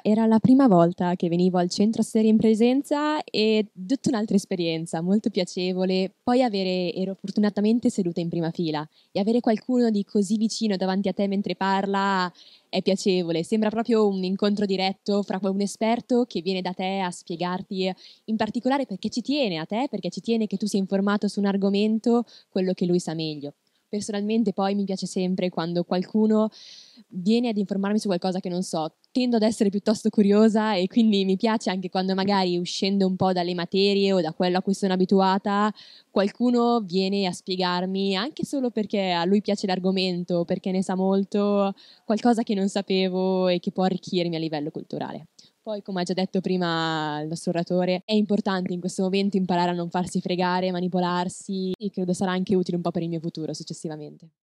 Era la prima volta che venivo al centro a serie in presenza e tutta un'altra esperienza, molto piacevole. Poi avere, ero fortunatamente seduta in prima fila e avere qualcuno di così vicino davanti a te mentre parla è piacevole, sembra proprio un incontro diretto fra un esperto che viene da te a spiegarti in particolare perché ci tiene a te, perché ci tiene che tu sia informato su un argomento, quello che lui sa meglio. Personalmente poi mi piace sempre quando qualcuno viene ad informarmi su qualcosa che non so. Tendo ad essere piuttosto curiosa e quindi mi piace anche quando magari uscendo un po' dalle materie o da quello a cui sono abituata, qualcuno viene a spiegarmi, anche solo perché a lui piace l'argomento, perché ne sa molto, qualcosa che non sapevo e che può arricchirmi a livello culturale. Poi, come ha già detto prima il nostro oratore, è importante in questo momento imparare a non farsi fregare, manipolarsi e credo sarà anche utile un po' per il mio futuro successivamente.